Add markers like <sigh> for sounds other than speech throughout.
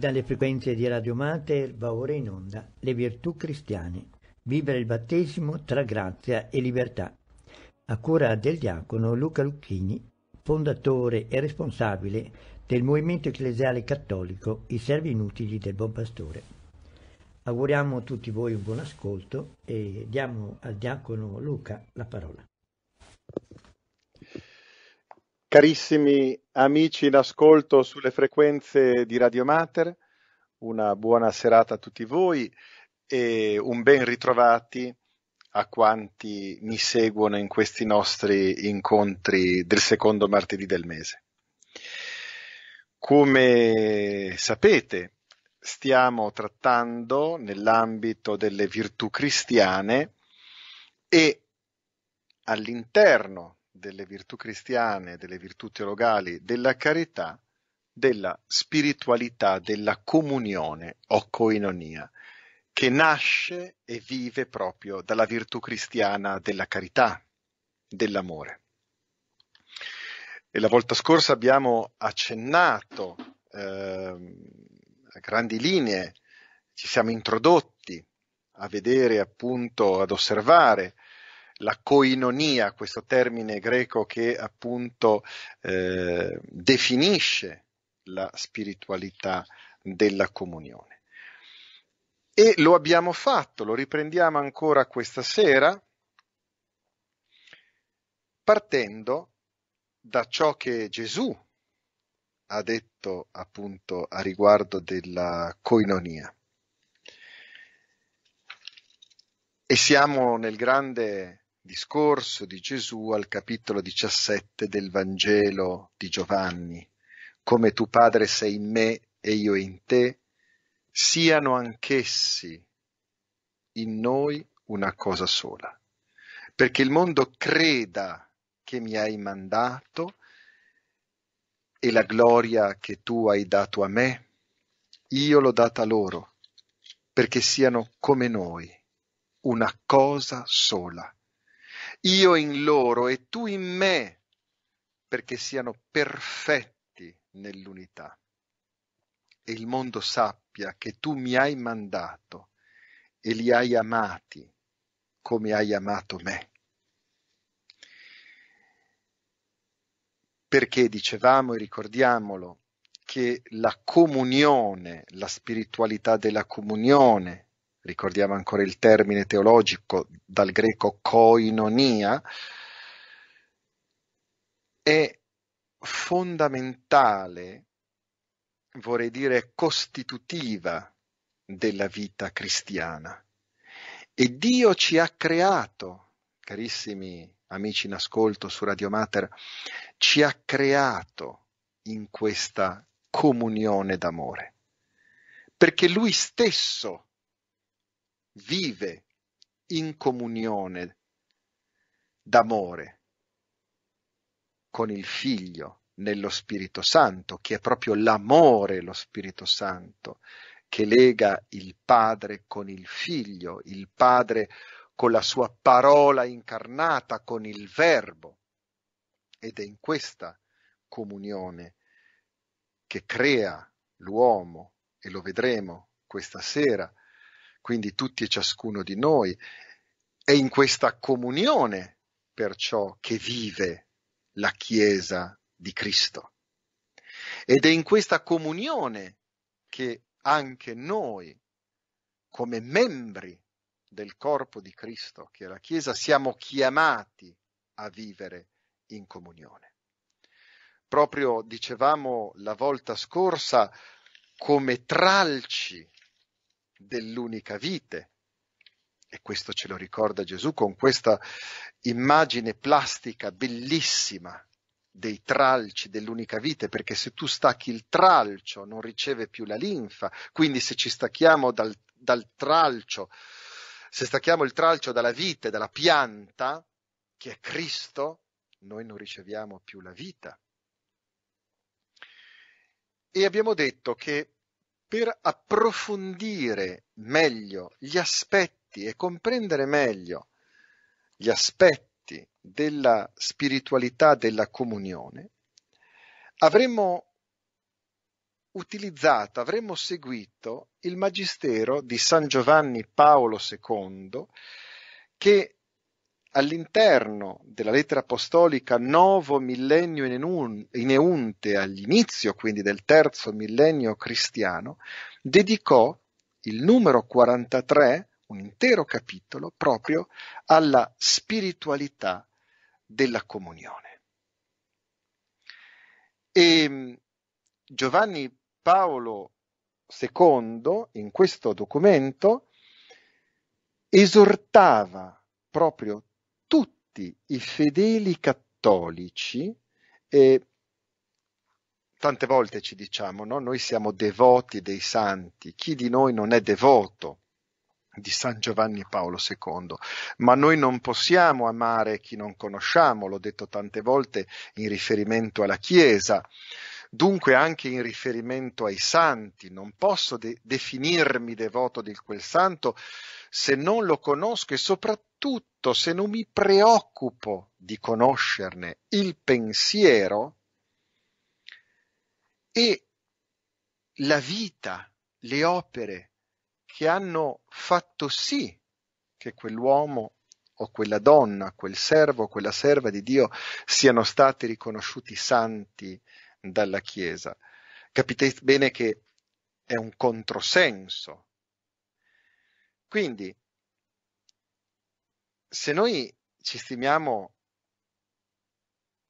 Dalle frequenze di Radio Mater va ora in onda Le virtù cristiane. Vivere il battesimo tra grazia e libertà. A cura del diacono Luca Lucchini, fondatore e responsabile del movimento ecclesiale cattolico I servi inutili del Buon Pastore. Auguriamo a tutti voi un buon ascolto e diamo al diacono Luca la parola. Carissimi amici in ascolto sulle frequenze di Radio Mater, una buona serata a tutti voi e un ben ritrovati a quanti mi seguono in questi nostri incontri del secondo martedì del mese. Come sapete, stiamo trattando nell'ambito delle virtù cristiane e all'interno delle virtù cristiane, delle virtù teologali, della carità, della spiritualità, della comunione o coinonia, che nasce e vive proprio dalla virtù cristiana della carità, dell'amore. E la volta scorsa abbiamo accennato eh, a grandi linee, ci siamo introdotti a vedere appunto, ad osservare la coinonia, questo termine greco che appunto eh, definisce la spiritualità della comunione. E lo abbiamo fatto, lo riprendiamo ancora questa sera, partendo da ciò che Gesù ha detto appunto a riguardo della coinonia. E siamo nel grande discorso di Gesù al capitolo 17 del Vangelo di Giovanni, come tu Padre sei in me e io in te, siano anch'essi in noi una cosa sola, perché il mondo creda che mi hai mandato e la gloria che tu hai dato a me, io l'ho data loro, perché siano come noi, una cosa sola io in loro e tu in me, perché siano perfetti nell'unità. E il mondo sappia che tu mi hai mandato e li hai amati come hai amato me. Perché dicevamo e ricordiamolo che la comunione, la spiritualità della comunione, ricordiamo ancora il termine teologico dal greco koinonia, è fondamentale, vorrei dire costitutiva della vita cristiana. E Dio ci ha creato, carissimi amici in ascolto su Radio Mater, ci ha creato in questa comunione d'amore, perché Lui stesso vive in comunione d'amore con il Figlio nello Spirito Santo, che è proprio l'amore, lo Spirito Santo, che lega il Padre con il Figlio, il Padre con la sua parola incarnata, con il Verbo. Ed è in questa comunione che crea l'uomo, e lo vedremo questa sera, quindi tutti e ciascuno di noi. È in questa comunione perciò che vive la Chiesa di Cristo. Ed è in questa comunione che anche noi, come membri del corpo di Cristo, che è la Chiesa, siamo chiamati a vivere in comunione. Proprio dicevamo la volta scorsa come tralci dell'unica vite. E questo ce lo ricorda Gesù con questa immagine plastica bellissima dei tralci dell'unica vite, perché se tu stacchi il tralcio non riceve più la linfa, quindi se ci stacchiamo dal, dal tralcio, se stacchiamo il tralcio dalla vite, dalla pianta, che è Cristo, noi non riceviamo più la vita. E abbiamo detto che per approfondire meglio gli aspetti e comprendere meglio gli aspetti della spiritualità della comunione, avremmo utilizzato, avremmo seguito il magistero di San Giovanni Paolo II che all'interno della lettera apostolica Novo Millennio in Eunte, all'inizio quindi del terzo millennio cristiano, dedicò il numero 43, un intero capitolo, proprio alla spiritualità della comunione. E mm, Giovanni Paolo II, in questo documento, esortava proprio tutti i fedeli cattolici, e tante volte ci diciamo, no? noi siamo devoti dei santi, chi di noi non è devoto di San Giovanni Paolo II, ma noi non possiamo amare chi non conosciamo, l'ho detto tante volte in riferimento alla Chiesa. Dunque anche in riferimento ai santi non posso de- definirmi devoto di quel santo se non lo conosco e soprattutto se non mi preoccupo di conoscerne il pensiero e la vita, le opere che hanno fatto sì che quell'uomo o quella donna, quel servo, quella serva di Dio siano stati riconosciuti santi dalla Chiesa. Capite bene che è un controsenso. Quindi, se noi ci stimiamo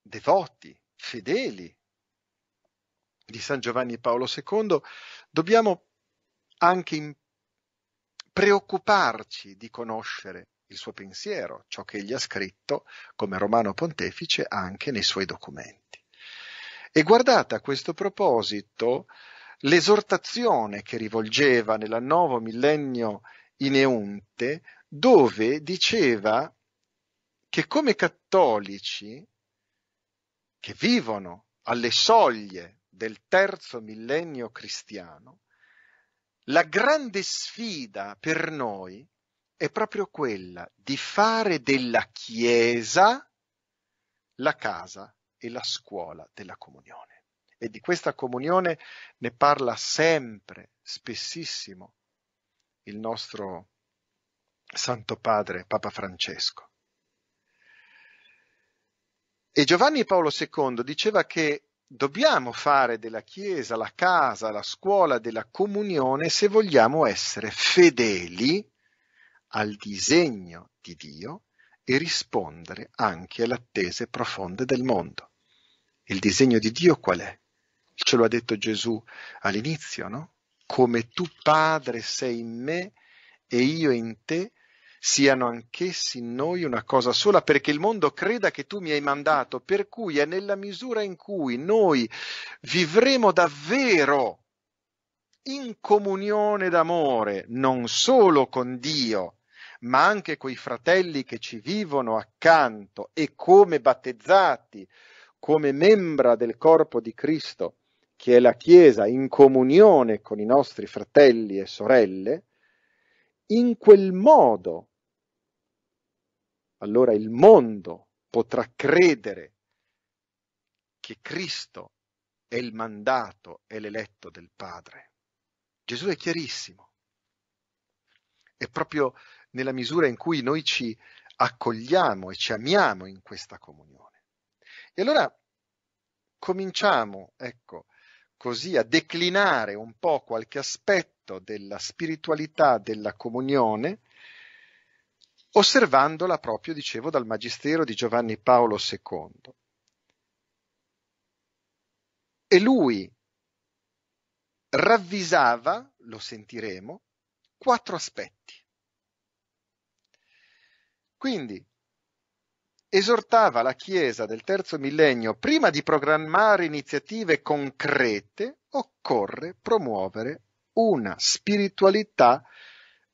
devoti, fedeli di San Giovanni Paolo II, dobbiamo anche preoccuparci di conoscere il suo pensiero, ciò che egli ha scritto come romano pontefice anche nei suoi documenti. E guardate a questo proposito l'esortazione che rivolgeva nel nuovo millennio Ineunte, dove diceva che come cattolici che vivono alle soglie del terzo millennio cristiano, la grande sfida per noi è proprio quella di fare della Chiesa la casa e la scuola della comunione. E di questa comunione ne parla sempre, spessissimo, il nostro Santo Padre, Papa Francesco. E Giovanni Paolo II diceva che dobbiamo fare della Chiesa la casa, la scuola della comunione se vogliamo essere fedeli al disegno di Dio e rispondere anche alle attese profonde del mondo. Il disegno di Dio qual è? Ce lo ha detto Gesù all'inizio, no? Come tu Padre sei in me e io in te, siano anch'essi in noi una cosa sola, perché il mondo creda che tu mi hai mandato, per cui è nella misura in cui noi vivremo davvero in comunione d'amore, non solo con Dio, ma anche coi fratelli che ci vivono accanto e come battezzati come membra del corpo di Cristo, che è la Chiesa, in comunione con i nostri fratelli e sorelle, in quel modo allora il mondo potrà credere che Cristo è il mandato e l'eletto del Padre. Gesù è chiarissimo. È proprio nella misura in cui noi ci accogliamo e ci amiamo in questa comunione. E allora cominciamo, ecco, così a declinare un po' qualche aspetto della spiritualità della comunione, osservandola proprio, dicevo, dal Magistero di Giovanni Paolo II. E lui ravvisava, lo sentiremo, quattro aspetti. Quindi esortava la Chiesa del terzo millennio, prima di programmare iniziative concrete, occorre promuovere una spiritualità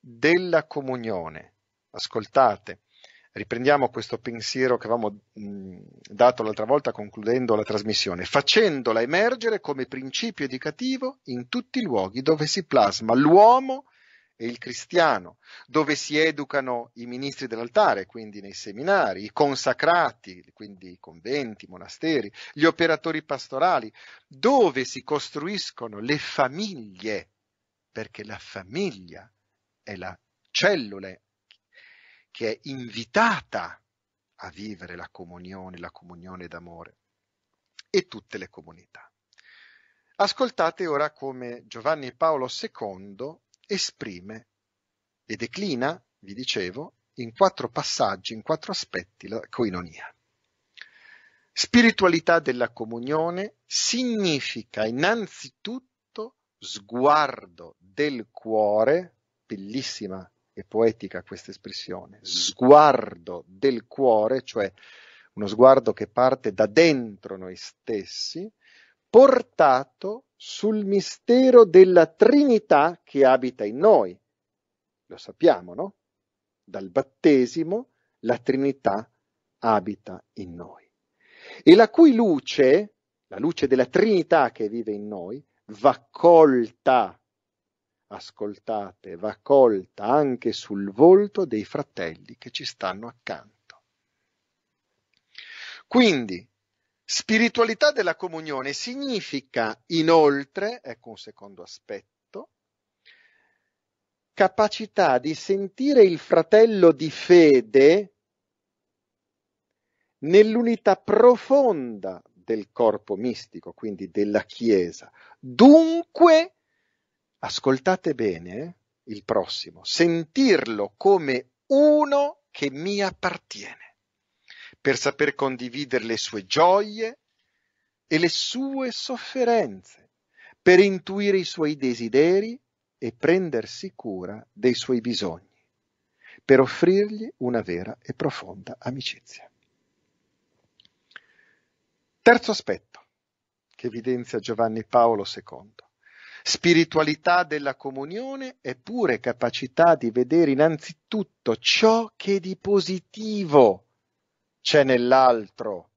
della comunione. Ascoltate, riprendiamo questo pensiero che avevamo dato l'altra volta concludendo la trasmissione, facendola emergere come principio educativo in tutti i luoghi dove si plasma l'uomo e il cristiano, dove si educano i ministri dell'altare, quindi nei seminari, i consacrati, quindi i conventi, i monasteri, gli operatori pastorali, dove si costruiscono le famiglie, perché la famiglia è la cellula che è invitata a vivere la comunione, la comunione d'amore e tutte le comunità. Ascoltate ora come Giovanni Paolo II esprime e declina, vi dicevo, in quattro passaggi, in quattro aspetti la coinonia. Spiritualità della comunione significa innanzitutto sguardo del cuore, bellissima e poetica questa espressione, sguardo del cuore, cioè uno sguardo che parte da dentro noi stessi portato sul mistero della Trinità che abita in noi. Lo sappiamo, no? Dal battesimo la Trinità abita in noi. E la cui luce, la luce della Trinità che vive in noi, va colta, ascoltate, va colta anche sul volto dei fratelli che ci stanno accanto. Quindi, Spiritualità della comunione significa inoltre, ecco un secondo aspetto, capacità di sentire il fratello di fede nell'unità profonda del corpo mistico, quindi della Chiesa. Dunque, ascoltate bene eh, il prossimo, sentirlo come uno che mi appartiene per saper condividere le sue gioie e le sue sofferenze, per intuire i suoi desideri e prendersi cura dei suoi bisogni, per offrirgli una vera e profonda amicizia. Terzo aspetto che evidenzia Giovanni Paolo II. Spiritualità della comunione è pure capacità di vedere innanzitutto ciò che di positivo c'è nell'altro,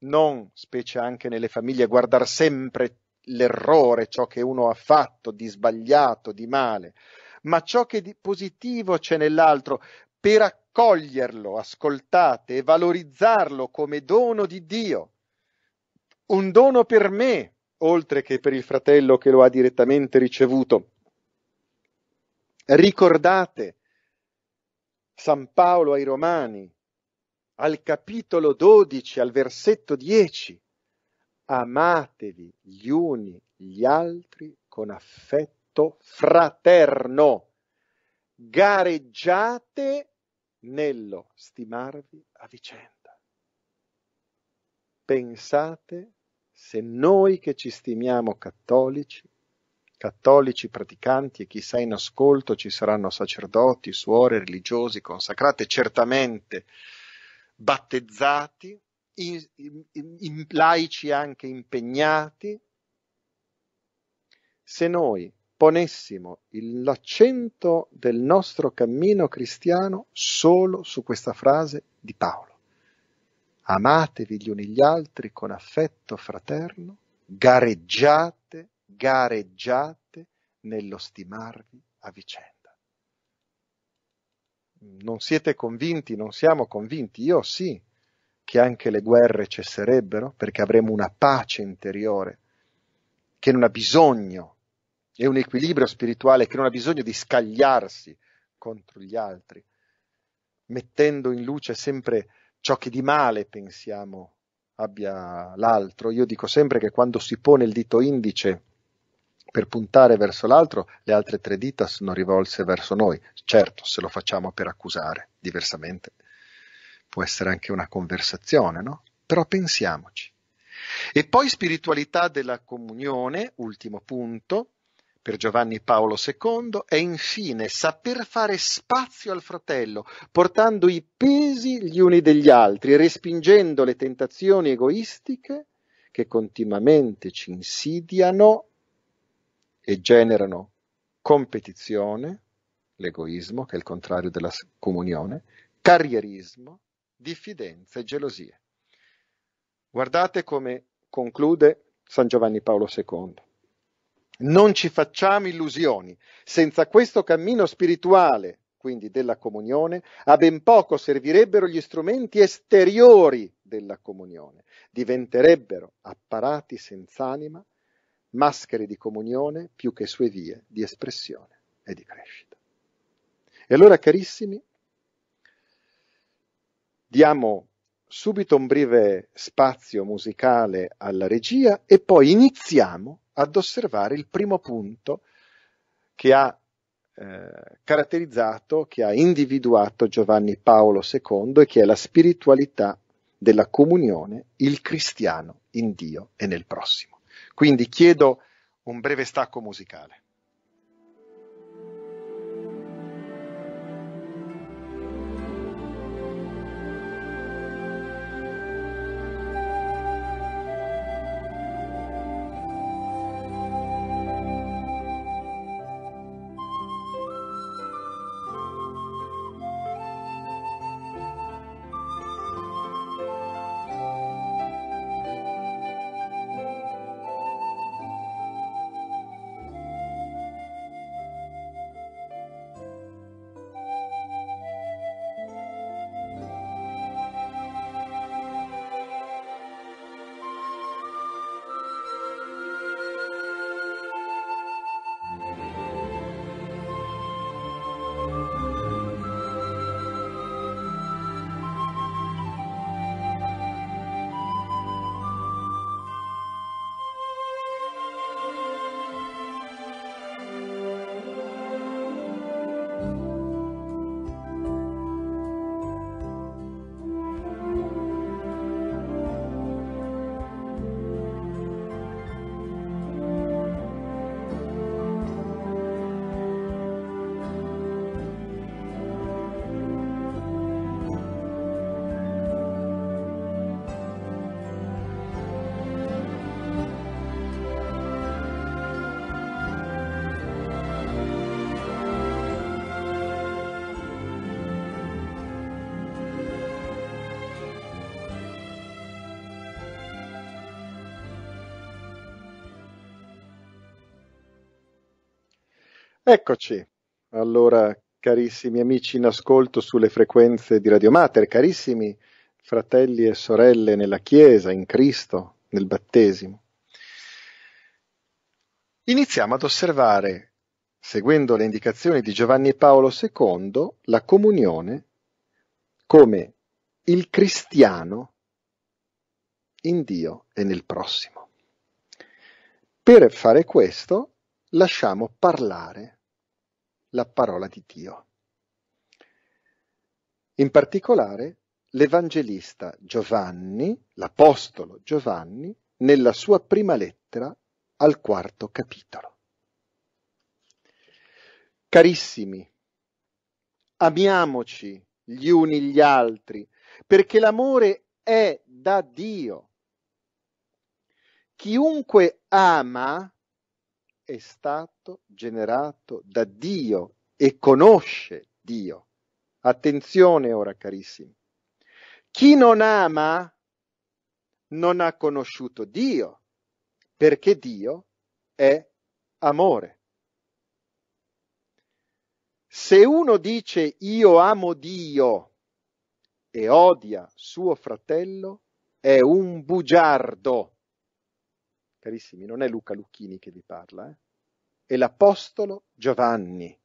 non specie anche nelle famiglie, guardare sempre l'errore, ciò che uno ha fatto di sbagliato, di male, ma ciò che di positivo c'è nell'altro per accoglierlo, ascoltate e valorizzarlo come dono di Dio, un dono per me, oltre che per il fratello che lo ha direttamente ricevuto. Ricordate San Paolo ai Romani, al capitolo 12, al versetto 10. Amatevi gli uni gli altri con affetto fraterno. Gareggiate nello stimarvi a vicenda. Pensate se noi che ci stimiamo cattolici, cattolici praticanti e chissà in ascolto ci saranno sacerdoti, suore, religiosi, consacrate, certamente battezzati, in, in, in, laici anche impegnati, se noi ponessimo l'accento del nostro cammino cristiano solo su questa frase di Paolo. Amatevi gli uni gli altri con affetto fraterno, gareggiate, gareggiate nello stimarvi a vicenda non siete convinti, non siamo convinti, io sì, che anche le guerre cesserebbero perché avremo una pace interiore che non ha bisogno, e un equilibrio spirituale che non ha bisogno di scagliarsi contro gli altri, mettendo in luce sempre ciò che di male pensiamo abbia l'altro. Io dico sempre che quando si pone il dito indice per puntare verso l'altro, le altre tre dita sono rivolse verso noi. Certo, se lo facciamo per accusare, diversamente può essere anche una conversazione, no? Però pensiamoci. E poi spiritualità della comunione, ultimo punto, per Giovanni Paolo II, è infine saper fare spazio al fratello, portando i pesi gli uni degli altri, respingendo le tentazioni egoistiche che continuamente ci insidiano e generano competizione, l'egoismo che è il contrario della comunione, carrierismo, diffidenza e gelosie. Guardate come conclude San Giovanni Paolo II. Non ci facciamo illusioni, senza questo cammino spirituale, quindi della comunione, a ben poco servirebbero gli strumenti esteriori della comunione, diventerebbero apparati senza anima maschere di comunione più che sue vie di espressione e di crescita. E allora, carissimi, diamo subito un breve spazio musicale alla regia e poi iniziamo ad osservare il primo punto che ha eh, caratterizzato, che ha individuato Giovanni Paolo II e che è la spiritualità della comunione, il cristiano in Dio e nel prossimo. Quindi chiedo un breve stacco musicale. Eccoci. Allora, carissimi amici in ascolto sulle frequenze di Radio Mater, carissimi fratelli e sorelle nella Chiesa, in Cristo, nel battesimo. Iniziamo ad osservare, seguendo le indicazioni di Giovanni Paolo II, la comunione come il cristiano in Dio e nel prossimo. Per fare questo lasciamo parlare la parola di Dio. In particolare, l'Evangelista Giovanni, l'Apostolo Giovanni, nella sua prima lettera al quarto capitolo. Carissimi, amiamoci gli uni gli altri, perché l'amore è da Dio. Chiunque ama è stato generato da Dio e conosce Dio. Attenzione ora, carissimi. Chi non ama non ha conosciuto Dio, perché Dio è amore. Se uno dice io amo Dio e odia suo fratello, è un bugiardo carissimi, non è Luca Lucchini che vi parla, eh? è l'Apostolo Giovanni.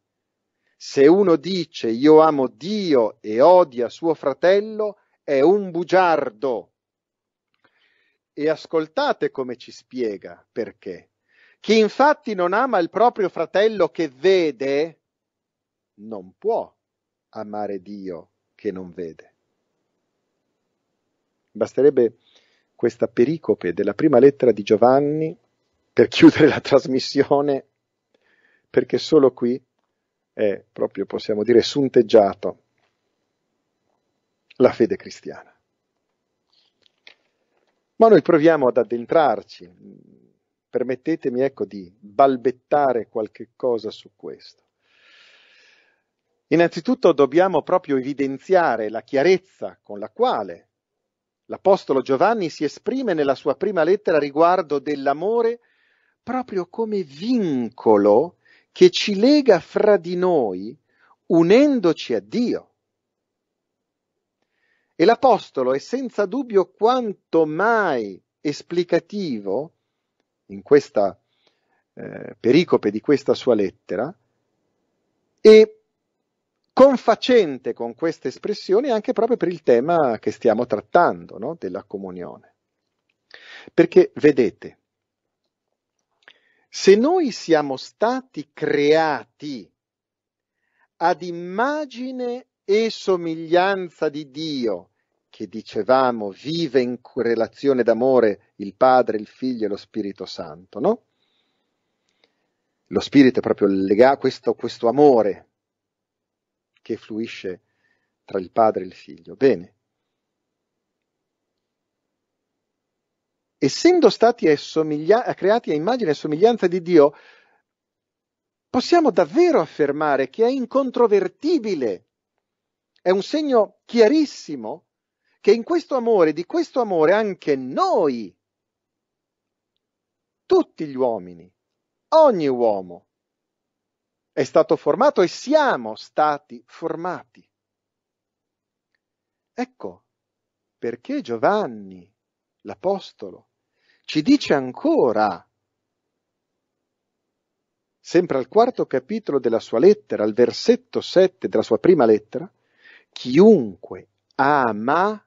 Se uno dice io amo Dio e odia suo fratello, è un bugiardo. E ascoltate come ci spiega perché. Chi infatti non ama il proprio fratello che vede, non può amare Dio che non vede. Basterebbe questa pericope della prima lettera di Giovanni per chiudere la trasmissione, perché solo qui è proprio, possiamo dire, sunteggiato la fede cristiana. Ma noi proviamo ad addentrarci, permettetemi ecco di balbettare qualche cosa su questo. Innanzitutto dobbiamo proprio evidenziare la chiarezza con la quale L'Apostolo Giovanni si esprime nella sua prima lettera riguardo dell'amore proprio come vincolo che ci lega fra di noi unendoci a Dio. E l'Apostolo è senza dubbio quanto mai esplicativo in questa eh, pericope di questa sua lettera e confacente con questa espressione anche proprio per il tema che stiamo trattando, no? della comunione. Perché vedete, se noi siamo stati creati ad immagine e somiglianza di Dio, che dicevamo vive in relazione d'amore il Padre, il Figlio e lo Spirito Santo, no? Lo Spirito è proprio legato, questo, questo amore che fluisce tra il padre e il figlio. Bene. Essendo stati a creati a immagine e somiglianza di Dio, possiamo davvero affermare che è incontrovertibile, è un segno chiarissimo che in questo amore, di questo amore anche noi, tutti gli uomini, ogni uomo, è stato formato e siamo stati formati. Ecco perché Giovanni, l'Apostolo, ci dice ancora, sempre al quarto capitolo della sua lettera, al versetto 7 della sua prima lettera, chiunque ama,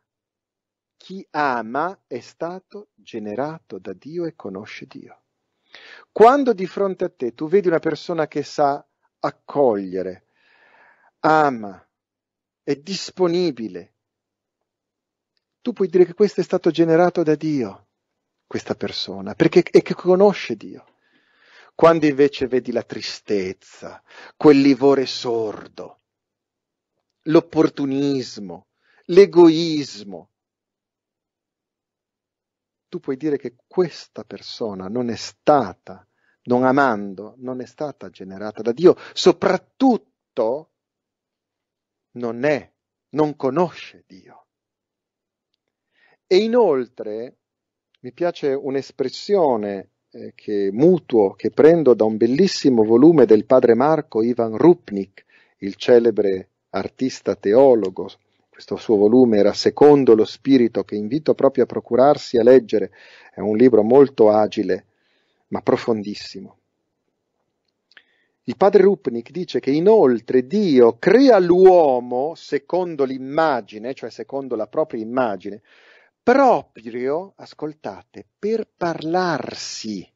chi ama è stato generato da Dio e conosce Dio. Quando di fronte a te tu vedi una persona che sa accogliere, ama, è disponibile. Tu puoi dire che questo è stato generato da Dio, questa persona, perché è che conosce Dio. Quando invece vedi la tristezza, quel livore sordo, l'opportunismo, l'egoismo, tu puoi dire che questa persona non è stata non amando, non è stata generata da Dio, soprattutto non è, non conosce Dio. E inoltre mi piace un'espressione eh, che mutuo, che prendo da un bellissimo volume del padre Marco Ivan Rupnik, il celebre artista teologo. Questo suo volume era Secondo lo Spirito, che invito proprio a procurarsi a leggere. È un libro molto agile ma profondissimo. Il padre Rupnik dice che inoltre Dio crea l'uomo secondo l'immagine, cioè secondo la propria immagine, proprio, ascoltate, per parlarsi,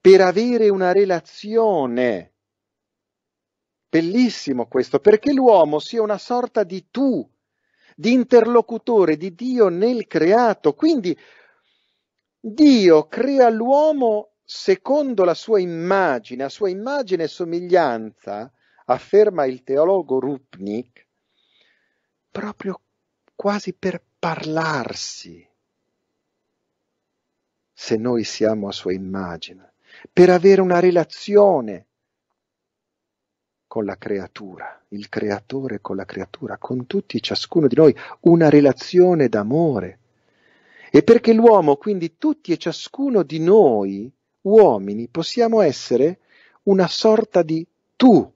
per avere una relazione. Bellissimo questo, perché l'uomo sia una sorta di tu, di interlocutore di Dio nel creato. Quindi Dio crea l'uomo secondo la sua immagine, a sua immagine e somiglianza, afferma il teologo Rupnik, proprio quasi per parlarsi, se noi siamo a sua immagine, per avere una relazione con la creatura, il creatore con la creatura, con tutti e ciascuno di noi, una relazione d'amore e perché l'uomo, quindi tutti e ciascuno di noi, uomini, possiamo essere una sorta di tu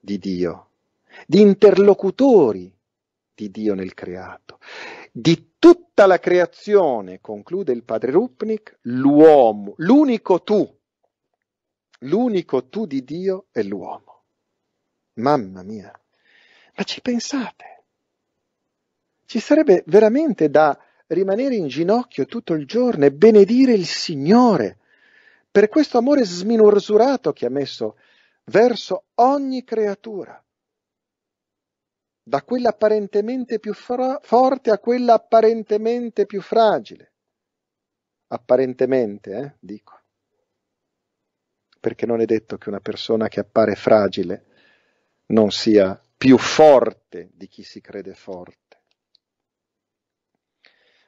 di Dio, di interlocutori di Dio nel creato. Di tutta la creazione, conclude il padre Rupnik, l'uomo, l'unico tu, l'unico tu di Dio è l'uomo. Mamma mia, ma ci pensate? Ci sarebbe veramente da rimanere in ginocchio tutto il giorno e benedire il Signore per questo amore sminursurato che ha messo verso ogni creatura, da quella apparentemente più fra- forte a quella apparentemente più fragile. Apparentemente, eh, dico, perché non è detto che una persona che appare fragile non sia più forte di chi si crede forte.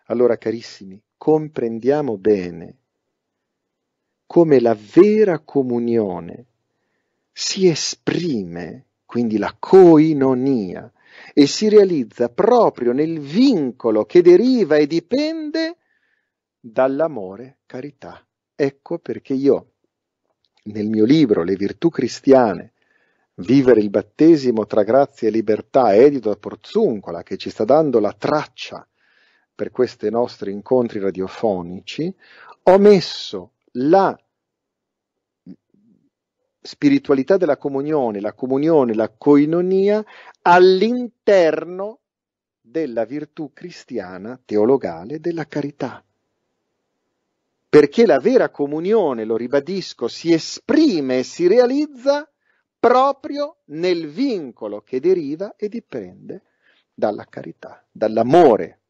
Allora, carissimi, comprendiamo bene come la vera comunione si esprime, quindi la coinonia, e si realizza proprio nel vincolo che deriva e dipende dall'amore carità. Ecco perché io nel mio libro Le virtù cristiane, Vivere il battesimo tra grazia e libertà, edito da Porzuncola, che ci sta dando la traccia per questi nostri incontri radiofonici, ho messo la spiritualità della comunione, la comunione, la coinonia all'interno della virtù cristiana teologale della carità. Perché la vera comunione, lo ribadisco, si esprime e si realizza proprio nel vincolo che deriva e dipende dalla carità, dall'amore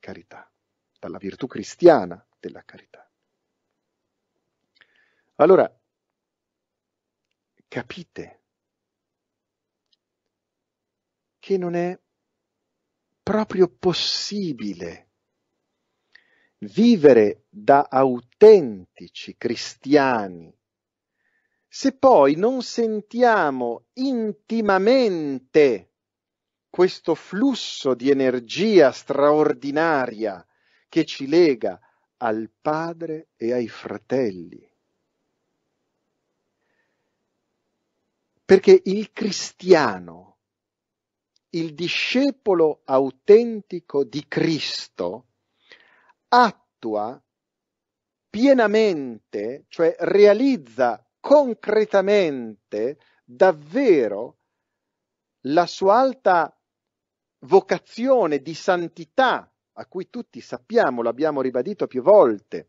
carità, dalla virtù cristiana della carità. Allora, capite che non è proprio possibile vivere da autentici cristiani se poi non sentiamo intimamente questo flusso di energia straordinaria che ci lega al Padre e ai fratelli. Perché il cristiano, il discepolo autentico di Cristo, attua pienamente, cioè realizza concretamente, davvero, la sua alta vocazione di santità a cui tutti sappiamo, l'abbiamo ribadito più volte,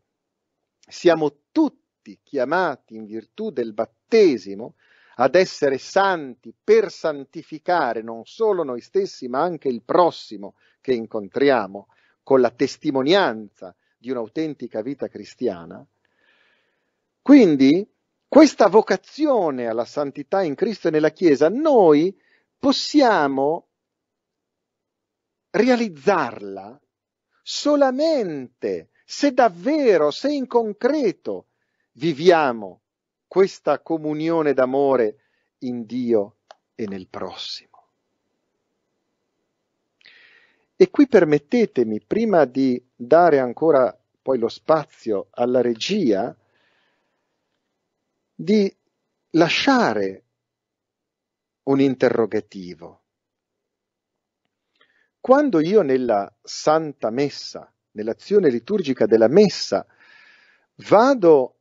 siamo tutti chiamati in virtù del battesimo ad essere santi per santificare non solo noi stessi ma anche il prossimo che incontriamo con la testimonianza di un'autentica vita cristiana. Quindi questa vocazione alla santità in Cristo e nella Chiesa noi possiamo realizzarla solamente se davvero, se in concreto viviamo questa comunione d'amore in Dio e nel prossimo. E qui permettetemi, prima di dare ancora poi lo spazio alla regia, di lasciare un interrogativo. Quando io nella Santa Messa, nell'azione liturgica della Messa, vado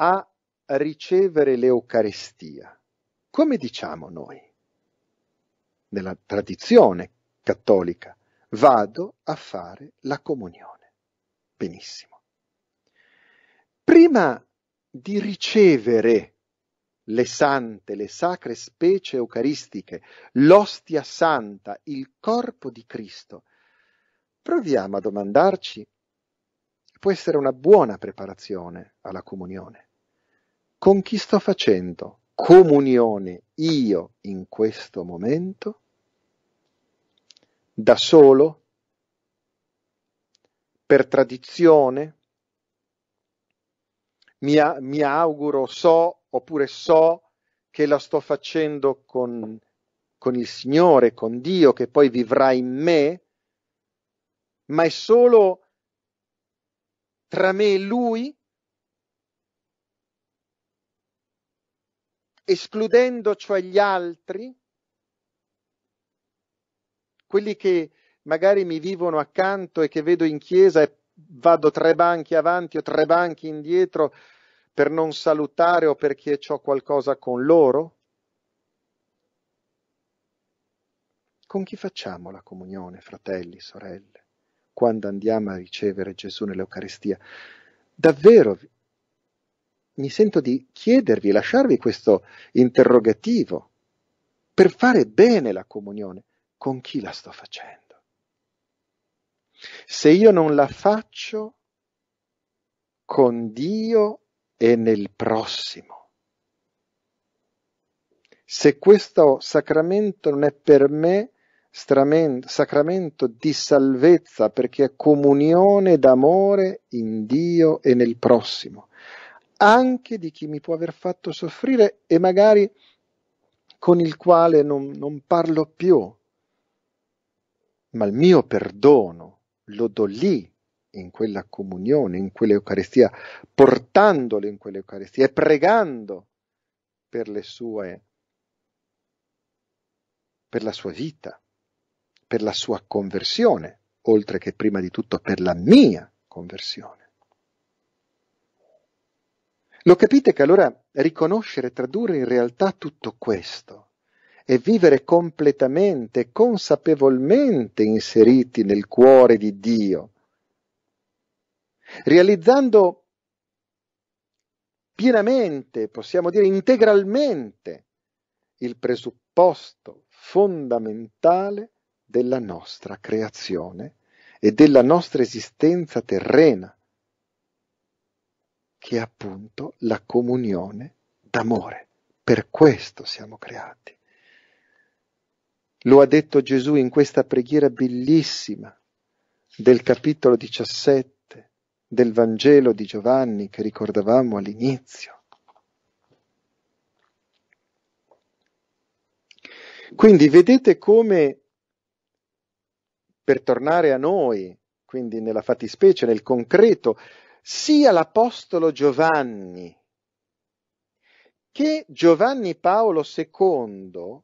a ricevere l'Eucarestia, come diciamo noi nella tradizione cattolica? Vado a fare la comunione. Benissimo. Prima di ricevere le sante, le sacre specie eucaristiche, l'ostia santa, il corpo di Cristo. Proviamo a domandarci, può essere una buona preparazione alla comunione. Con chi sto facendo comunione io in questo momento? Da solo? Per tradizione? Mi, mi auguro, so oppure so che la sto facendo con, con il Signore, con Dio che poi vivrà in me, ma è solo tra me e Lui, escludendo cioè gli altri, quelli che magari mi vivono accanto e che vedo in chiesa e vado tre banchi avanti o tre banchi indietro per non salutare o perché ho qualcosa con loro? Con chi facciamo la comunione, fratelli, sorelle, quando andiamo a ricevere Gesù nell'Eucaristia? Davvero mi sento di chiedervi, lasciarvi questo interrogativo, per fare bene la comunione, con chi la sto facendo? Se io non la faccio con Dio e nel prossimo. Se questo sacramento non è per me sacramento di salvezza perché è comunione d'amore in Dio e nel prossimo, anche di chi mi può aver fatto soffrire e magari con il quale non, non parlo più, ma il mio perdono lo do lì in quella comunione, in quell'Eucaristia, portandolo in quell'Eucaristia e pregando per le sue per la sua vita, per la sua conversione, oltre che prima di tutto per la mia conversione. Lo capite che allora riconoscere e tradurre in realtà tutto questo e vivere completamente, consapevolmente inseriti nel cuore di Dio, realizzando pienamente, possiamo dire integralmente, il presupposto fondamentale della nostra creazione e della nostra esistenza terrena, che è appunto la comunione d'amore. Per questo siamo creati. Lo ha detto Gesù in questa preghiera bellissima del capitolo 17 del Vangelo di Giovanni che ricordavamo all'inizio. Quindi vedete come, per tornare a noi, quindi nella fattispecie, nel concreto, sia l'Apostolo Giovanni che Giovanni Paolo II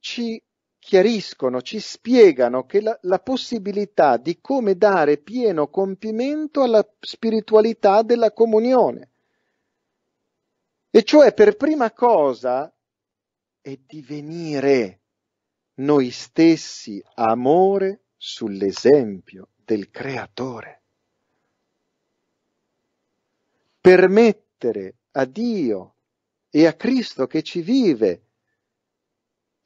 ci chiariscono, ci spiegano che la, la, possibilità di come dare pieno compimento alla spiritualità della comunione. E cioè per prima cosa è divenire noi stessi amore sull'esempio del Creatore. Permettere a Dio e a Cristo che ci vive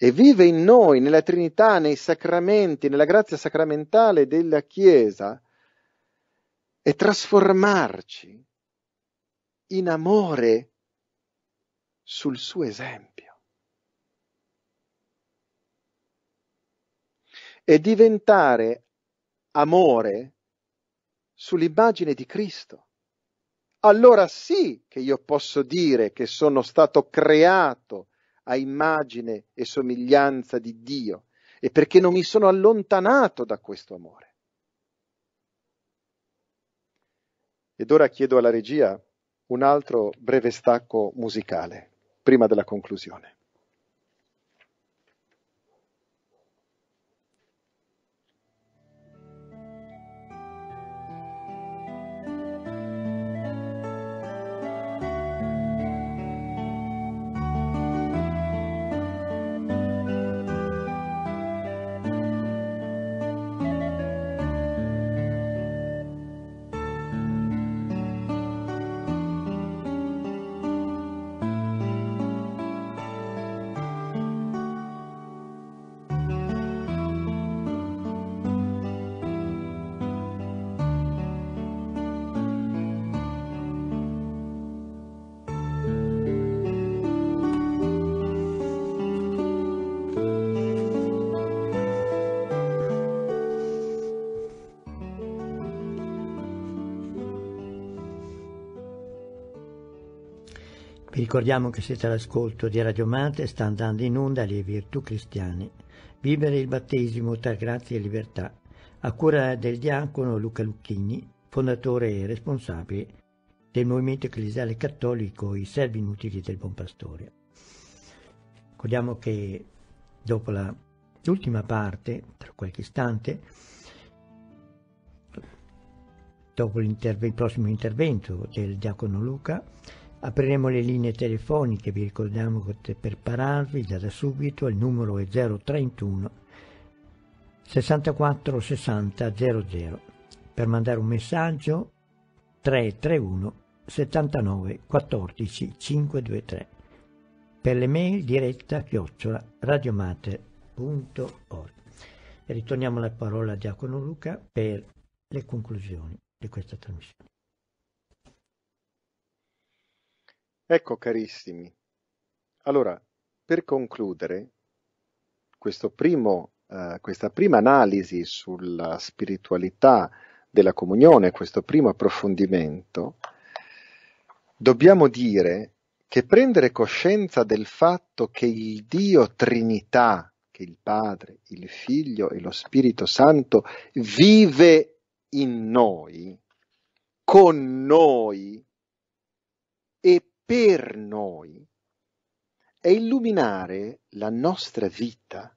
e vive in noi, nella Trinità, nei sacramenti, nella grazia sacramentale della Chiesa, e trasformarci in amore sul suo esempio. E diventare amore sull'immagine di Cristo. Allora sì che io posso dire che sono stato creato a immagine e somiglianza di Dio e perché non mi sono allontanato da questo amore. Ed ora chiedo alla regia un altro breve stacco musicale, prima della conclusione. Ricordiamo che siete all'ascolto di Radio Mante, sta andando in onda le virtù cristiane. Vivere il battesimo tra grazia e libertà, a cura del diacono Luca Lucchini, fondatore e responsabile del movimento ecclesiale cattolico I Servi Inutili del Buon Pastore. Ricordiamo che dopo la, l'ultima parte, tra qualche istante, dopo il prossimo intervento del diacono Luca, Apriremo le linee telefoniche, vi ricordiamo che per pararvi da, da subito il numero è 031 64 60 00. Per mandare un messaggio 331 79 14 523. Per le mail diretta chiocciola radiomater.org. Ritorniamo la parola a Diacono Luca per le conclusioni di questa trasmissione. Ecco carissimi, allora per concludere primo, eh, questa prima analisi sulla spiritualità della comunione, questo primo approfondimento, dobbiamo dire che prendere coscienza del fatto che il Dio Trinità, che il Padre, il Figlio e lo Spirito Santo vive in noi, con noi, per noi è illuminare la nostra vita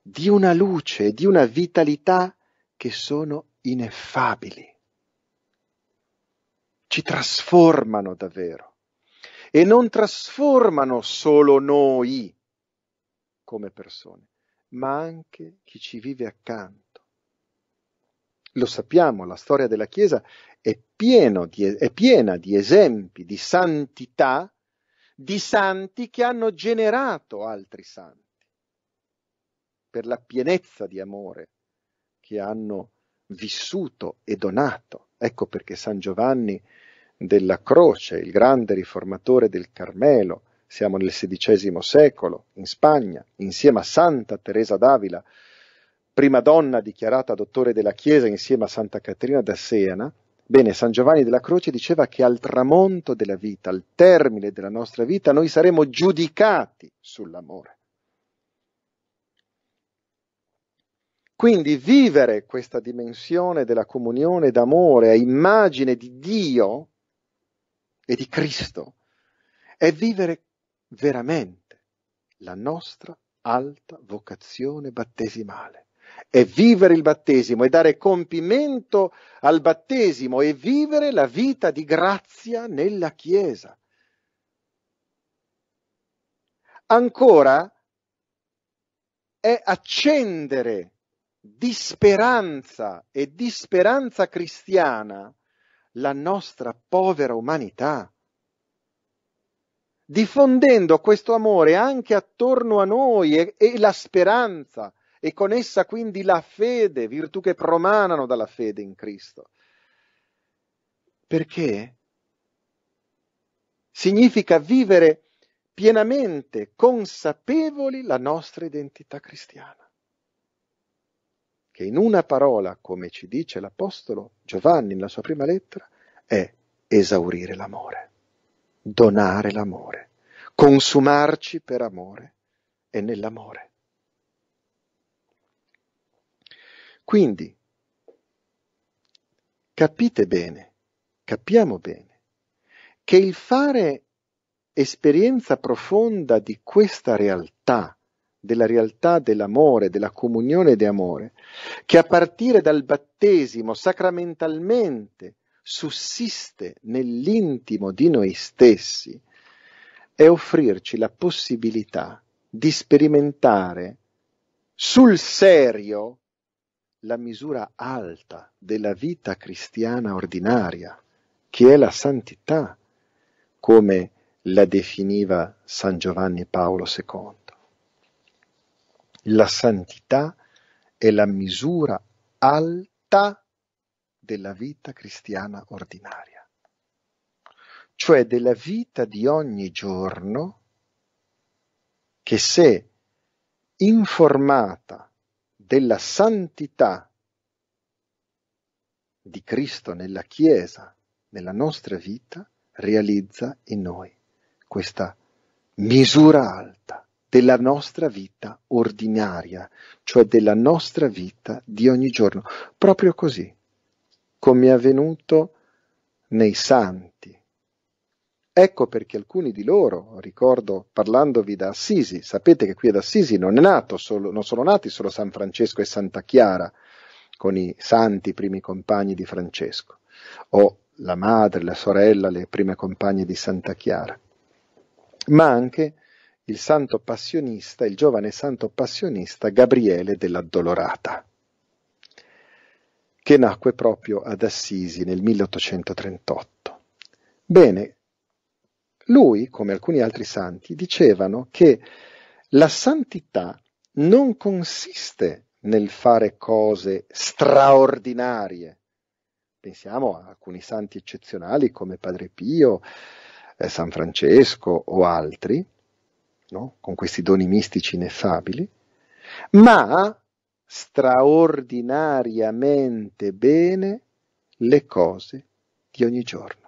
di una luce, di una vitalità che sono ineffabili. Ci trasformano davvero e non trasformano solo noi come persone, ma anche chi ci vive accanto. Lo sappiamo, la storia della Chiesa è, di, è piena di esempi di santità di santi che hanno generato altri santi, per la pienezza di amore che hanno vissuto e donato. Ecco perché San Giovanni della Croce, il grande riformatore del Carmelo, siamo nel XVI secolo, in Spagna, insieme a Santa Teresa d'Avila, prima donna dichiarata dottore della Chiesa insieme a Santa Caterina da Siena, Bene, San Giovanni della Croce diceva che al tramonto della vita, al termine della nostra vita, noi saremo giudicati sull'amore. Quindi vivere questa dimensione della comunione d'amore a immagine di Dio e di Cristo è vivere veramente la nostra alta vocazione battesimale è vivere il battesimo, è dare compimento al battesimo, e vivere la vita di grazia nella Chiesa. Ancora è accendere di speranza e di speranza cristiana la nostra povera umanità, diffondendo questo amore anche attorno a noi e, e la speranza e con essa quindi la fede, virtù che promanano dalla fede in Cristo. Perché significa vivere pienamente consapevoli la nostra identità cristiana, che in una parola, come ci dice l'Apostolo Giovanni nella sua prima lettera, è esaurire l'amore, donare l'amore, consumarci per amore e nell'amore. Quindi, capite bene, capiamo bene, che il fare esperienza profonda di questa realtà, della realtà dell'amore, della comunione di amore, che a partire dal battesimo sacramentalmente sussiste nell'intimo di noi stessi, è offrirci la possibilità di sperimentare sul serio la misura alta della vita cristiana ordinaria, che è la santità, come la definiva San Giovanni Paolo II. La santità è la misura alta della vita cristiana ordinaria, cioè della vita di ogni giorno che se informata della santità di Cristo nella Chiesa, nella nostra vita, realizza in noi questa misura alta della nostra vita ordinaria, cioè della nostra vita di ogni giorno, proprio così, come è avvenuto nei santi, Ecco perché alcuni di loro, ricordo parlandovi da Assisi, sapete che qui ad Assisi non, solo, non sono nati solo San Francesco e Santa Chiara, con i santi primi compagni di Francesco, o la madre, la sorella, le prime compagne di Santa Chiara, ma anche il santo passionista, il giovane santo passionista Gabriele dell'Addolorata, che nacque proprio ad Assisi nel 1838. Bene, lui, come alcuni altri santi, dicevano che la santità non consiste nel fare cose straordinarie. Pensiamo a alcuni santi eccezionali come Padre Pio, eh, San Francesco o altri, no? con questi doni mistici ineffabili, ma straordinariamente bene le cose di ogni giorno.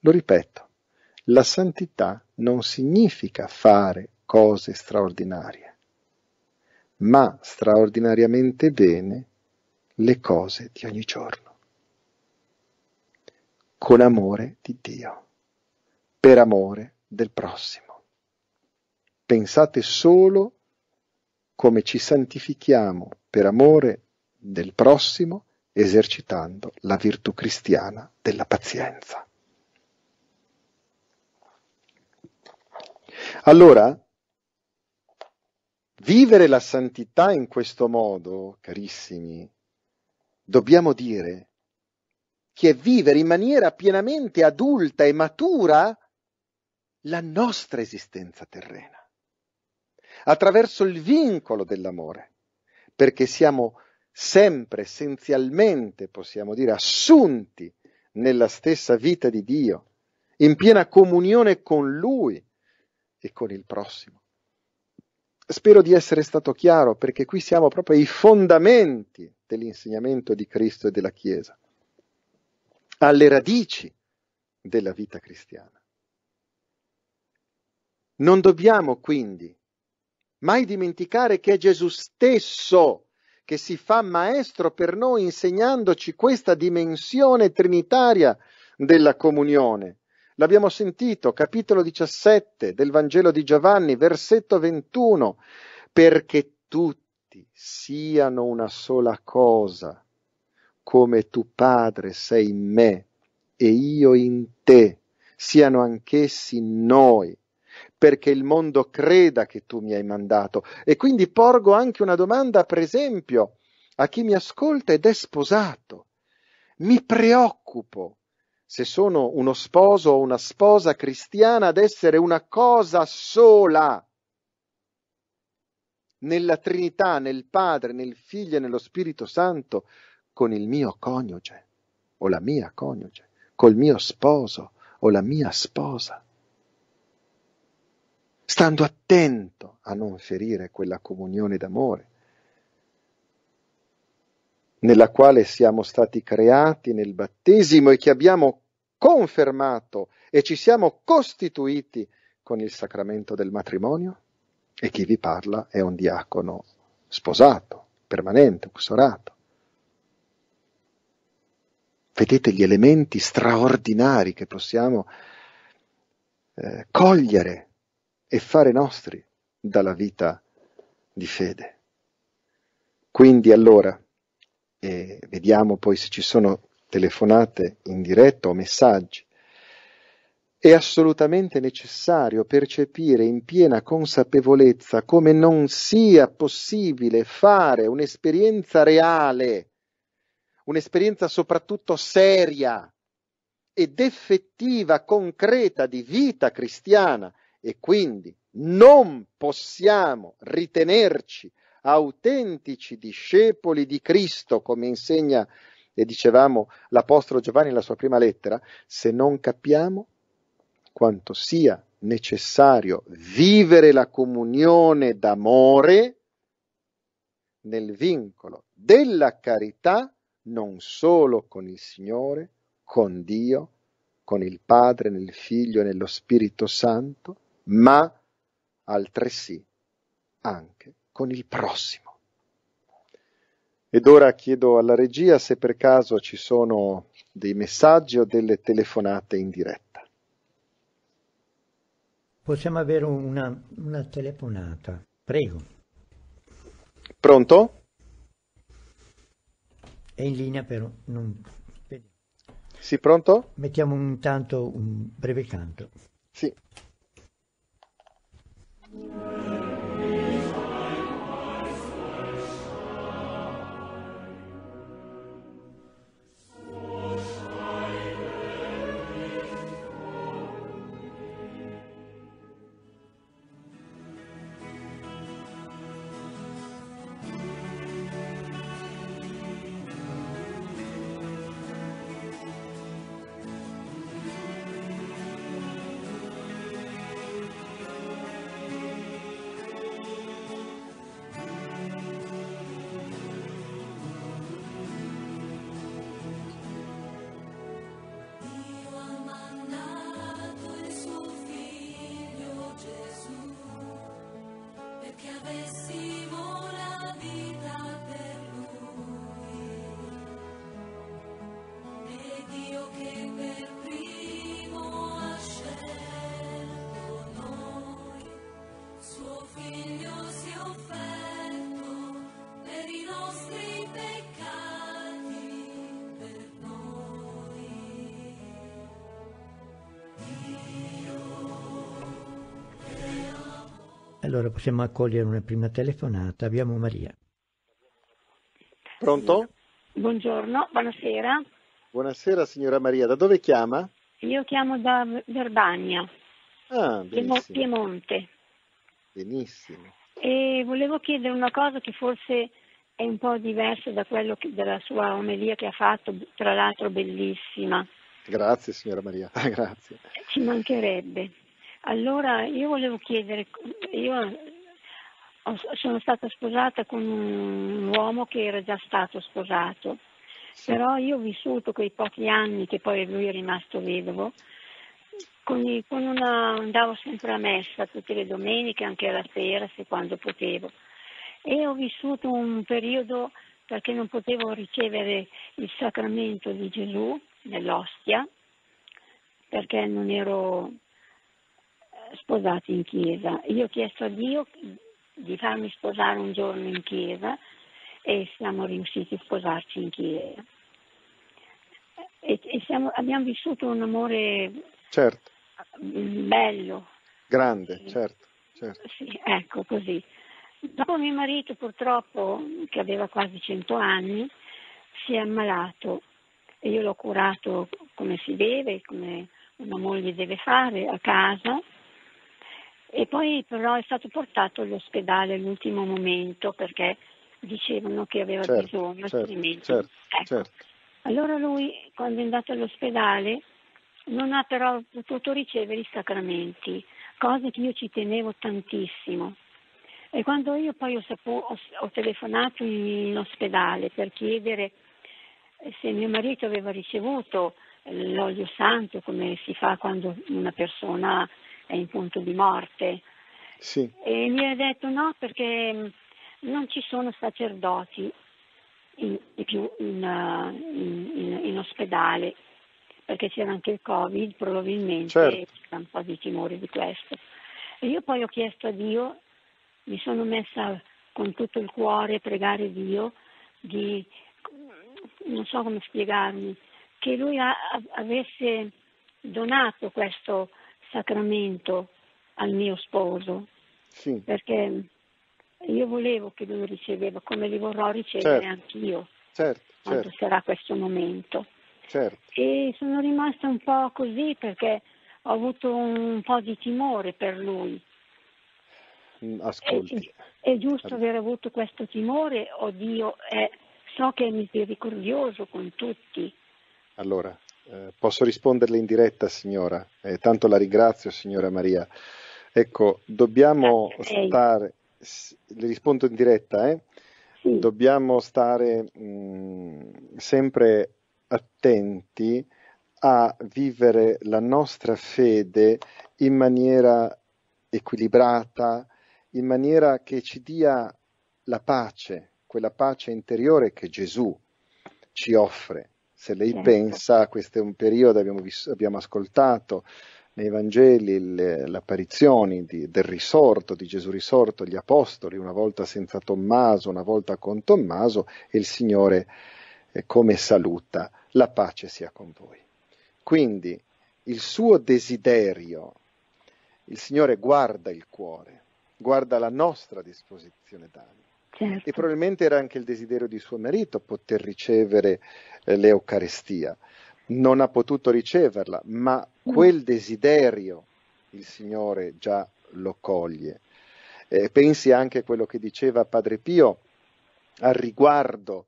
Lo ripeto, la santità non significa fare cose straordinarie, ma straordinariamente bene le cose di ogni giorno, con amore di Dio, per amore del prossimo. Pensate solo come ci santifichiamo per amore del prossimo esercitando la virtù cristiana della pazienza. Allora, vivere la santità in questo modo, carissimi, dobbiamo dire che è vivere in maniera pienamente adulta e matura la nostra esistenza terrena, attraverso il vincolo dell'amore, perché siamo sempre essenzialmente, possiamo dire, assunti nella stessa vita di Dio, in piena comunione con Lui, e con il prossimo. Spero di essere stato chiaro perché qui siamo proprio ai fondamenti dell'insegnamento di Cristo e della Chiesa, alle radici della vita cristiana. Non dobbiamo quindi mai dimenticare che è Gesù stesso che si fa maestro per noi insegnandoci questa dimensione trinitaria della comunione, L'abbiamo sentito, capitolo 17 del Vangelo di Giovanni, versetto 21, perché tutti siano una sola cosa, come tu Padre sei in me e io in te, siano anch'essi in noi, perché il mondo creda che tu mi hai mandato. E quindi porgo anche una domanda, per esempio, a chi mi ascolta ed è sposato. Mi preoccupo se sono uno sposo o una sposa cristiana, ad essere una cosa sola nella Trinità, nel Padre, nel Figlio e nello Spirito Santo, con il mio coniuge o la mia coniuge, col mio sposo o la mia sposa, stando attento a non ferire quella comunione d'amore nella quale siamo stati creati nel battesimo e che abbiamo confermato e ci siamo costituiti con il sacramento del matrimonio? E chi vi parla è un diacono sposato, permanente, custorato. Vedete gli elementi straordinari che possiamo eh, cogliere e fare nostri dalla vita di fede. Quindi allora, e vediamo poi se ci sono telefonate in diretta o messaggi. È assolutamente necessario percepire in piena consapevolezza come non sia possibile fare un'esperienza reale, un'esperienza soprattutto seria ed effettiva, concreta di vita cristiana e quindi non possiamo ritenerci autentici discepoli di Cristo, come insegna e dicevamo l'Apostolo Giovanni nella sua prima lettera, se non capiamo quanto sia necessario vivere la comunione d'amore nel vincolo della carità non solo con il Signore, con Dio, con il Padre, nel Figlio e nello Spirito Santo, ma altresì anche con il prossimo. Ed ora chiedo alla regia se per caso ci sono dei messaggi o delle telefonate in diretta. Possiamo avere una, una telefonata, prego. Pronto? È in linea però non... Sì, pronto? Mettiamo intanto un breve canto. Sì. Allora possiamo accogliere una prima telefonata. Abbiamo Maria. Pronto? Buongiorno, buonasera. Buonasera signora Maria, da dove chiama? Io chiamo da Verbagna, ah, benissimo. Piemonte. Benissimo. E volevo chiedere una cosa che forse è un po' diversa da quello che, della sua omelia che ha fatto, tra l'altro bellissima. Grazie signora Maria, <laughs> grazie. Ci mancherebbe. Allora io volevo chiedere, io sono stata sposata con un uomo che era già stato sposato, sì. però io ho vissuto quei pochi anni che poi lui è rimasto vedovo, con, con una, andavo sempre a messa tutte le domeniche, anche la sera se quando potevo. E ho vissuto un periodo perché non potevo ricevere il sacramento di Gesù nell'ostia, perché non ero sposati in chiesa. Io ho chiesto a Dio di farmi sposare un giorno in chiesa e siamo riusciti a sposarci in chiesa. E, e siamo, abbiamo vissuto un amore certo. bello. Grande, sì. certo. certo. Sì, ecco così. Dopo mio marito purtroppo, che aveva quasi 100 anni, si è ammalato e io l'ho curato come si deve, come una moglie deve fare a casa e poi però è stato portato all'ospedale all'ultimo momento perché dicevano che aveva certo, bisogno, certo, altrimenti. Certo, ecco. Certo, certo. Allora lui, quando è andato all'ospedale, non ha però potuto ricevere i sacramenti, cosa che io ci tenevo tantissimo. E quando io poi ho, saputo, ho, ho telefonato in ospedale per chiedere se mio marito aveva ricevuto eh, l'olio santo, come si fa quando una persona è in punto di morte. Sì. E mi ha detto no perché mm, non ci sono sacerdoti in, eh, in, in, in ospedale, perché c'era anche il Covid probabilmente, certo. c'era un po' di timore di questo. E io poi ho chiesto a Dio, mi sono messa con tutto il cuore a pregare Dio di, non so come spiegarmi, che lui a, a, avesse donato questo sacramento al mio sposo, sì. perché io volevo che lui riceveva come li vorrò ricevere certo. anch'io, certo, quando certo. sarà questo momento. Certo. E sono rimasta un po' così perché ho avuto un po' di timore per lui. Mm, ascolti. È, è giusto allora. aver avuto questo timore, oddio, è, eh, so che è misericordioso con tutti. Allora, eh, posso risponderle in diretta, signora? Eh, tanto la ringrazio, signora Maria. Ecco, dobbiamo stare, le rispondo in diretta, eh? sì. dobbiamo stare mh, mm, sempre attenti a vivere la nostra fede in maniera equilibrata, in maniera che ci dia la pace, quella pace interiore che Gesù ci offre se lei certo. pensa, questo è un periodo, abbiamo, visto, abbiamo ascoltato nei Vangeli le, le apparizioni di, del risorto, di Gesù risorto, gli apostoli, una volta senza Tommaso, una volta con Tommaso, e il Signore eh, come saluta, la pace sia con voi. Quindi il suo desiderio, il Signore guarda il cuore, guarda la nostra disposizione d'animo. Certo. E probabilmente era anche il desiderio di suo marito poter ricevere eh, l'Eucarestia. Non ha potuto riceverla, ma mm. quel desiderio il Signore già lo coglie. Eh, pensi anche a quello che diceva Padre Pio al riguardo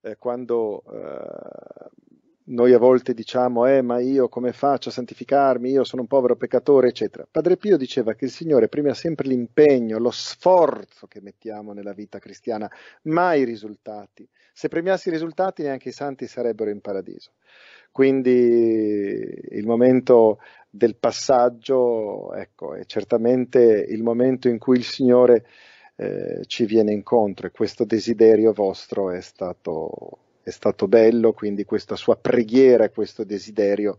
eh, quando eh, noi a volte diciamo, eh, ma io come faccio a santificarmi? Io sono un povero peccatore, eccetera. Padre Pio diceva che il Signore premia sempre l'impegno, lo sforzo che mettiamo nella vita cristiana, mai i risultati. Se premiassi i risultati, neanche i santi sarebbero in paradiso. Quindi il momento del passaggio, ecco, è certamente il momento in cui il Signore eh, ci viene incontro e questo desiderio vostro è stato è stato bello, quindi questa sua preghiera questo desiderio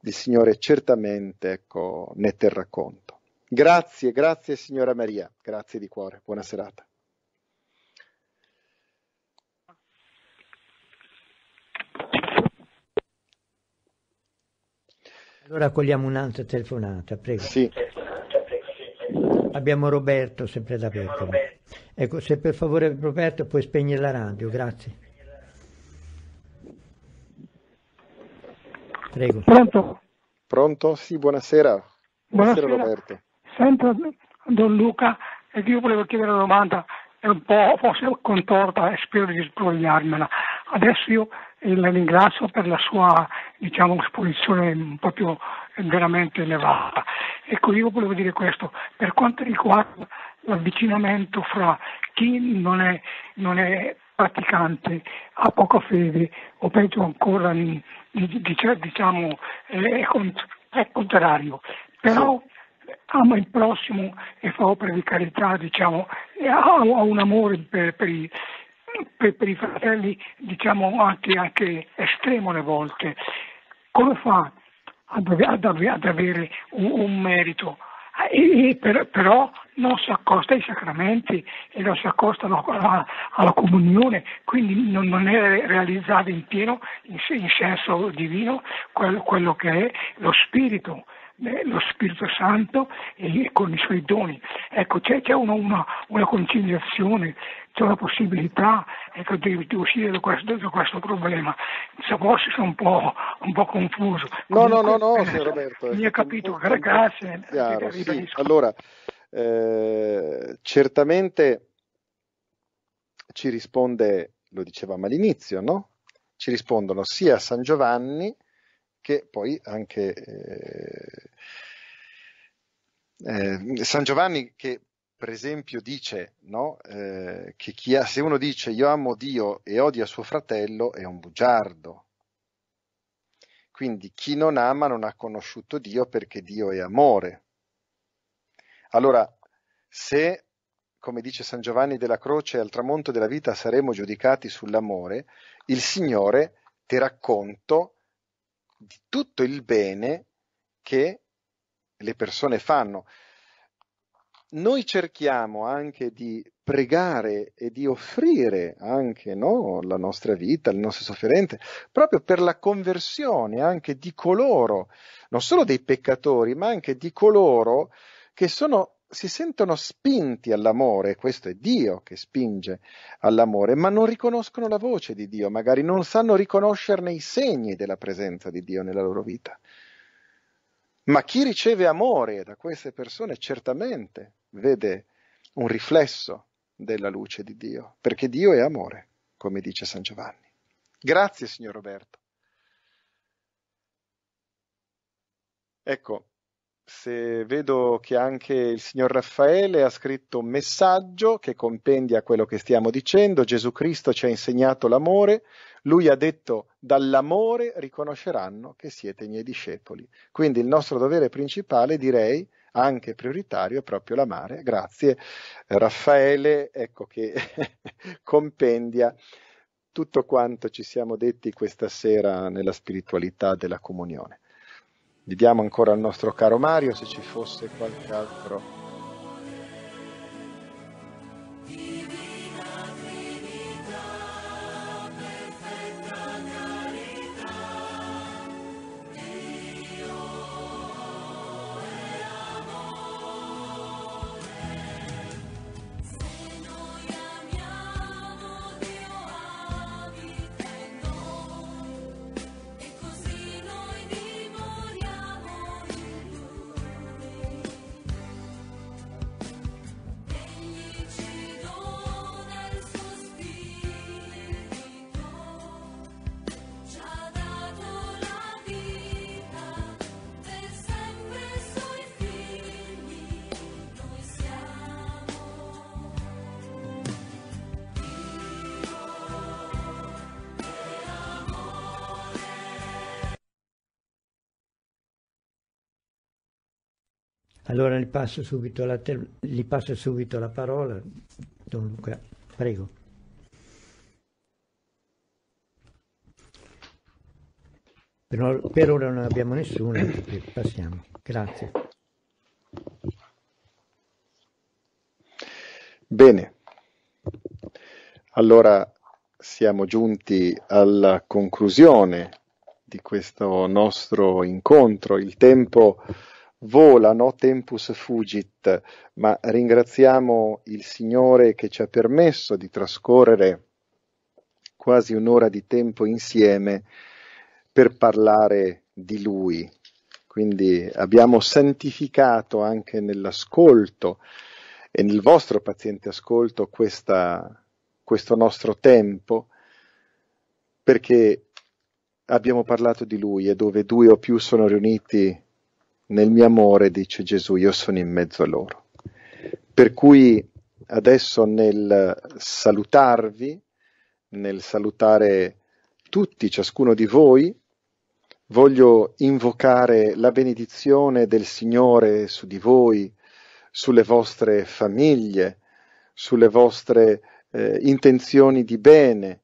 il Signore certamente ecco, ne terrà conto. Grazie, grazie signora Maria, grazie di cuore, buona serata. Allora accogliamo un'altra telefonata, prego. Sì. Abbiamo Roberto sempre da Bergamo. Ecco, se per favore Roberto puoi spegnere la radio, grazie. Prego. Pronto? Pronto? Sì, buonasera. Buonasera, buonasera Roberto. Sempre Don Luca, e io volevo chiedere una domanda, è un po' forse contorta e spero di sbrogliarmela. Adesso io eh, la ringrazio per la sua diciamo, esposizione proprio eh, veramente elevata. Ecco, io volevo dire questo, per quanto riguarda l'avvicinamento fra chi non è, non è praticante, ha poca fede o peggio ancora di, di, diciamo è, è contrario, però ama il prossimo e fa opere di carità, diciamo, ha, un amore per, per, i, per, per, i, fratelli diciamo anche, anche estremo alle volte. Come fa ad, ad, ad avere un, un merito? e, per, però non si accosta ai sacramenti e non si accosta alla, alla comunione, quindi non, non, è realizzato in pieno, in, in senso divino, quello, quello che è lo spirito. Eh, lo Spirito Santo e con i suoi doni. Ecco, c'è, c'è una, una, una, conciliazione, c'è una possibilità ecco, di, di, uscire da questo, da questo problema. forse sono un po', un po confuso. No, no, no, no, eh, Roberto. Mi ha eh, capito, grazie. Eh, Chiaro, sì. Allora, eh, certamente ci risponde, lo dicevamo all'inizio, no? Ci rispondono sia San Giovanni, che poi anche eh, eh, San Giovanni che per esempio dice no, eh, che ha, se uno dice io amo Dio e odio suo fratello è un bugiardo. Quindi chi non ama non ha conosciuto Dio perché Dio è amore. Allora, se, come dice San Giovanni della Croce, al tramonto della vita saremo giudicati sull'amore, il Signore, ti racconto, di tutto il bene che le persone fanno. Noi cerchiamo anche di pregare e di offrire anche no, la nostra vita, le nostre sofferenze, proprio per la conversione anche di coloro, non solo dei peccatori, ma anche di coloro che sono si sentono spinti all'amore, questo è Dio che spinge all'amore, ma non riconoscono la voce di Dio, magari non sanno riconoscerne i segni della presenza di Dio nella loro vita. Ma chi riceve amore da queste persone certamente vede un riflesso della luce di Dio, perché Dio è amore, come dice San Giovanni. Grazie, signor Roberto. Ecco, se vedo che anche il signor Raffaele ha scritto un messaggio che compendia quello che stiamo dicendo, Gesù Cristo ci ha insegnato l'amore, lui ha detto dall'amore riconosceranno che siete i miei discepoli. Quindi il nostro dovere principale, direi, anche prioritario, è proprio l'amare. Grazie Raffaele, ecco che <laughs> compendia tutto quanto ci siamo detti questa sera nella spiritualità della comunione. Diamo ancora al nostro caro Mario se ci fosse qualche altro. Allora gli passo subito la, gli passo subito la parola, Don Luca, prego. Per, per ora non abbiamo nessuno, passiamo. Grazie. Bene, allora siamo giunti alla conclusione di questo nostro incontro. Il tempo volano tempus fugit, ma ringraziamo il Signore che ci ha permesso di trascorrere quasi un'ora di tempo insieme per parlare di Lui. Quindi abbiamo santificato anche nell'ascolto e nel vostro paziente ascolto questa, questo nostro tempo perché abbiamo parlato di Lui e dove due o più sono riuniti nel mio amore, dice Gesù, io sono in mezzo a loro. Per cui adesso nel salutarvi, nel salutare tutti, ciascuno di voi, voglio invocare la benedizione del Signore su di voi, sulle vostre famiglie, sulle vostre eh, intenzioni di bene.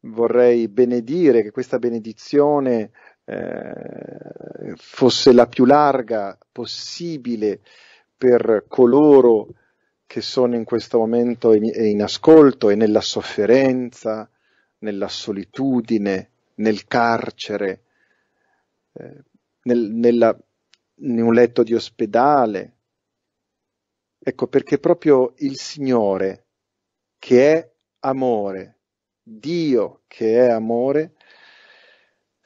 Vorrei benedire che questa benedizione eh, fosse la più larga possibile per coloro che sono in questo momento in, in ascolto e nella sofferenza, nella solitudine, nel carcere, eh, nel, nella, in un letto di ospedale. Ecco perché proprio il Signore, che è amore, Dio che è amore,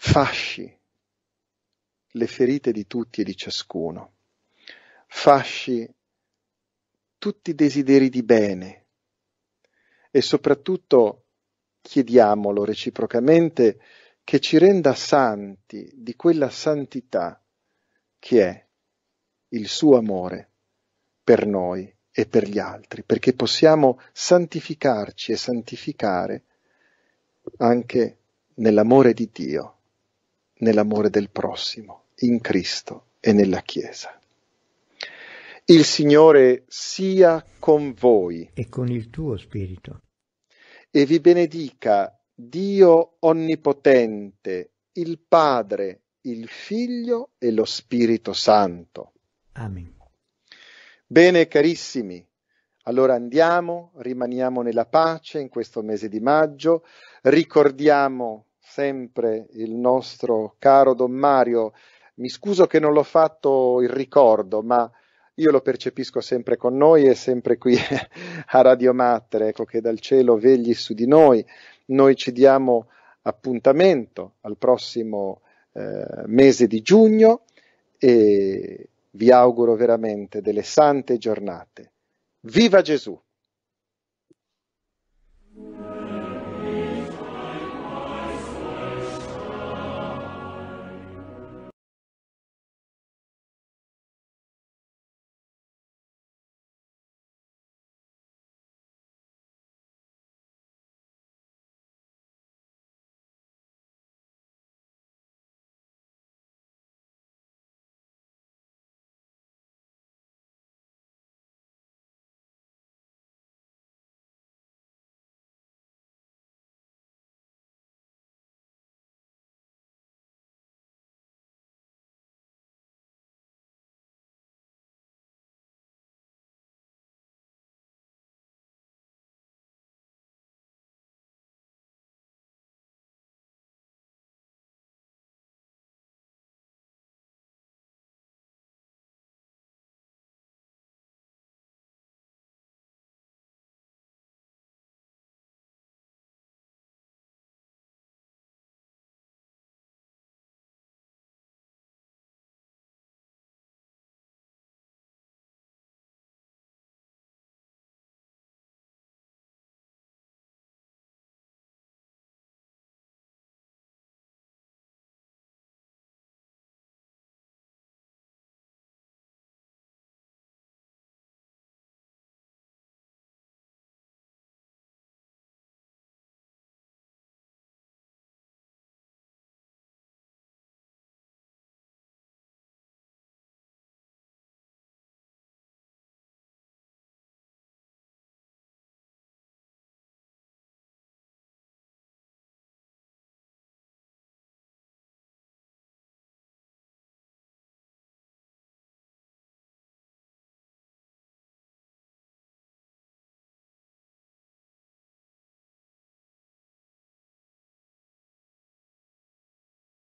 fasci le ferite di tutti e di ciascuno, fasci tutti i desideri di bene e soprattutto chiediamolo reciprocamente che ci renda santi di quella santità che è il suo amore per noi e per gli altri, perché possiamo santificarci e santificare anche nell'amore di Dio nell'amore del prossimo, in Cristo e nella Chiesa. Il Signore sia con voi. E con il tuo spirito. E vi benedica Dio Onnipotente, il Padre, il Figlio e lo Spirito Santo. Amen. Bene, carissimi, allora andiamo, rimaniamo nella pace in questo mese di maggio, ricordiamo sempre il nostro caro Don Mario. Mi scuso che non l'ho fatto il ricordo, ma io lo percepisco sempre con noi e sempre qui <laughs> a Radio Mater, ecco che dal cielo vegli su di noi. Noi ci diamo appuntamento al prossimo eh, mese di giugno e vi auguro veramente delle sante giornate. Viva Gesù!